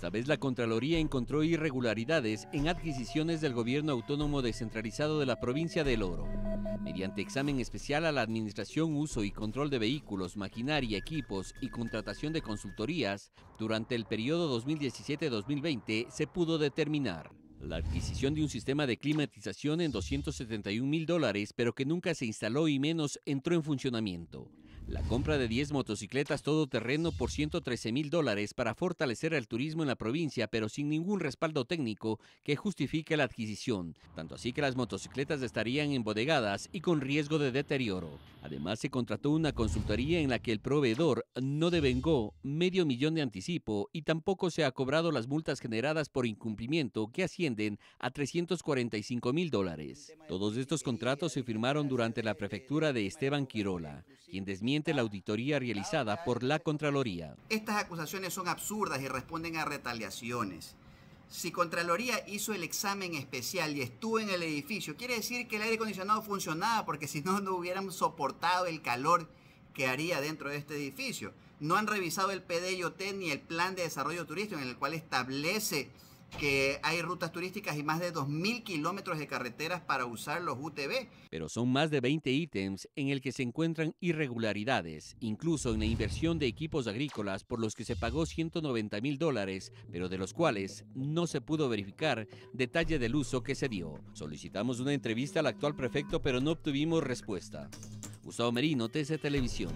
Esta vez la Contraloría encontró irregularidades en adquisiciones del gobierno autónomo descentralizado de la provincia del Oro. Mediante examen especial a la administración, uso y control de vehículos, maquinaria, equipos y contratación de consultorías, durante el periodo 2017-2020 se pudo determinar la adquisición de un sistema de climatización en 271 mil dólares, pero que nunca se instaló y menos entró en funcionamiento. La compra de 10 motocicletas todoterreno por 113 mil dólares para fortalecer el turismo en la provincia, pero sin ningún respaldo técnico que justifique la adquisición. Tanto así que las motocicletas estarían embodegadas y con riesgo de deterioro. Además, se contrató una consultoría en la que el proveedor no devengó medio millón de anticipo y tampoco se ha cobrado las multas generadas por incumplimiento que ascienden a 345 mil dólares. Todos estos contratos se firmaron durante la prefectura de Esteban Quirola, quien desmiente la auditoría realizada por la Contraloría. Estas acusaciones son absurdas y responden a retaliaciones. Si Contraloría hizo el examen especial y estuvo en el edificio, quiere decir que el aire acondicionado funcionaba porque si no, no hubiéramos soportado el calor que haría dentro de este edificio. No han revisado el PDIOT ni el plan de desarrollo turístico en el cual establece que hay rutas turísticas y más de 2.000 kilómetros de carreteras para usar los UTV. Pero son más de 20 ítems en el que se encuentran irregularidades, incluso en la inversión de equipos agrícolas por los que se pagó 190 mil dólares, pero de los cuales no se pudo verificar detalle del uso que se dio. Solicitamos una entrevista al actual prefecto, pero no obtuvimos respuesta. Gustavo Merino, TC Televisión.